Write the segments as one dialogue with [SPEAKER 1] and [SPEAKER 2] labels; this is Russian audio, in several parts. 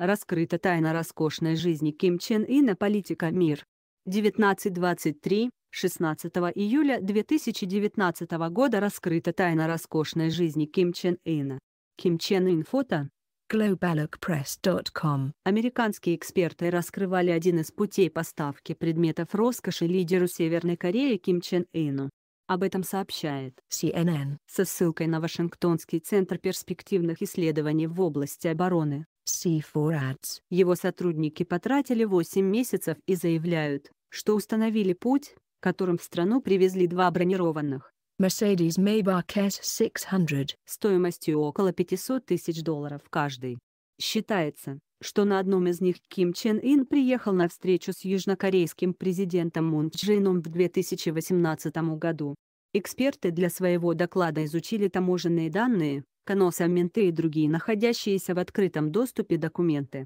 [SPEAKER 1] Раскрыта тайна роскошной жизни Ким Чен Ина «Политика. Мир». 1923, 16 июля 2019 года раскрыта тайна роскошной жизни Ким Чен Ина. Ким Чен Ин фото. globalocpress.com Американские эксперты раскрывали один из путей поставки предметов роскоши лидеру Северной Кореи Ким Чен Ину. Об этом сообщает CNN со ссылкой на Вашингтонский центр перспективных исследований в области обороны. C4 Ads. Его сотрудники потратили 8 месяцев и заявляют, что установили путь, которым в страну привезли два бронированных Mercedes-Maybach S600 стоимостью около 500 тысяч долларов каждый. Считается, что на одном из них Ким Чен Ин приехал на встречу с южнокорейским президентом Мун Чжином в 2018 году. Эксперты для своего доклада изучили таможенные данные, КНОСа, менты и другие находящиеся в открытом доступе документы.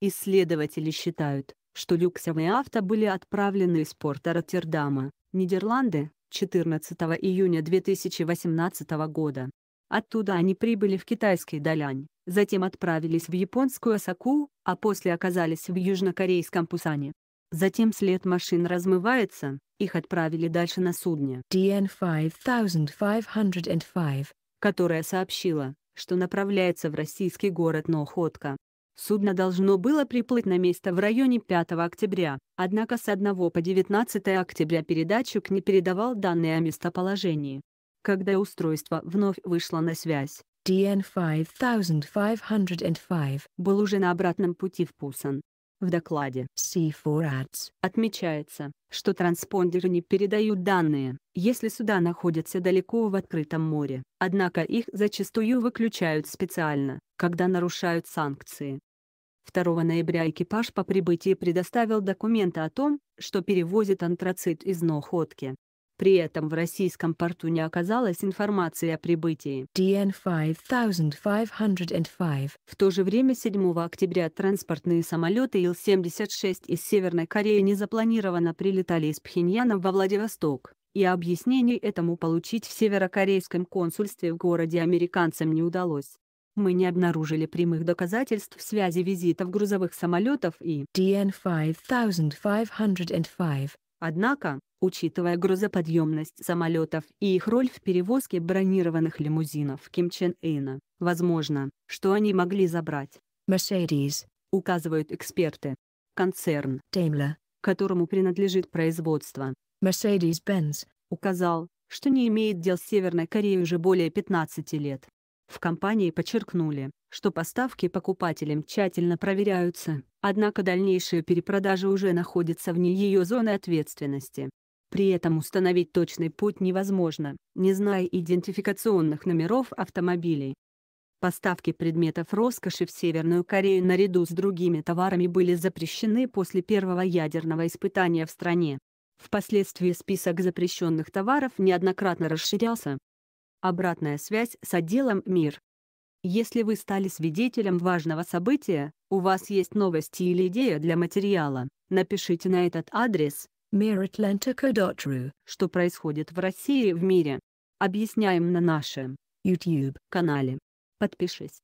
[SPEAKER 1] Исследователи считают, что люксовые Авто были отправлены из порта Роттердама, Нидерланды, 14 июня 2018 года. Оттуда они прибыли в китайский Далянь, затем отправились в японскую Осаку, а после оказались в южнокорейском Пусане. Затем след машин размывается, их отправили дальше на судне. DN 5505 которая сообщила, что направляется в российский город Находка. Судно должно было приплыть на место в районе 5 октября, однако с 1 по 19 октября передатчик не передавал данные о местоположении. Когда устройство вновь вышло на связь, DN5505 был уже на обратном пути в Пусан. В докладе C4Ads отмечается, что транспондеры не передают данные, если суда находятся далеко в открытом море, однако их зачастую выключают специально, когда нарушают санкции. 2 ноября экипаж по прибытии предоставил документы о том, что перевозит антрацит из Нохотки. При этом в российском порту не оказалось информации о прибытии. DN5505. В то же время 7 октября транспортные самолеты Ил-76 из Северной Кореи незапланированно прилетали из Пхеньяна во Владивосток и объяснений этому получить в северокорейском консульстве в городе американцам не удалось. Мы не обнаружили прямых доказательств связи визитов грузовых самолетов и DN5505 Однако, учитывая грузоподъемность самолетов и их роль в перевозке бронированных лимузинов Ким Чен Ына, возможно, что они могли забрать. Mercedes, указывают эксперты. Концерн Daimler, которому принадлежит производство. Mercedes-Benz указал, что не имеет дел с Северной Кореей уже более 15 лет. В компании подчеркнули, что поставки покупателям тщательно проверяются, однако дальнейшая перепродажа уже находится вне ее зоны ответственности. При этом установить точный путь невозможно, не зная идентификационных номеров автомобилей. Поставки предметов роскоши в Северную Корею наряду с другими товарами были запрещены после первого ядерного испытания в стране. Впоследствии список запрещенных товаров неоднократно расширялся, Обратная связь с отделом «Мир». Если вы стали свидетелем важного события, у вас есть новости или идея для материала, напишите на этот адрес miratlantica.ru «Что происходит в России и в мире?» Объясняем на нашем YouTube-канале. Подпишись.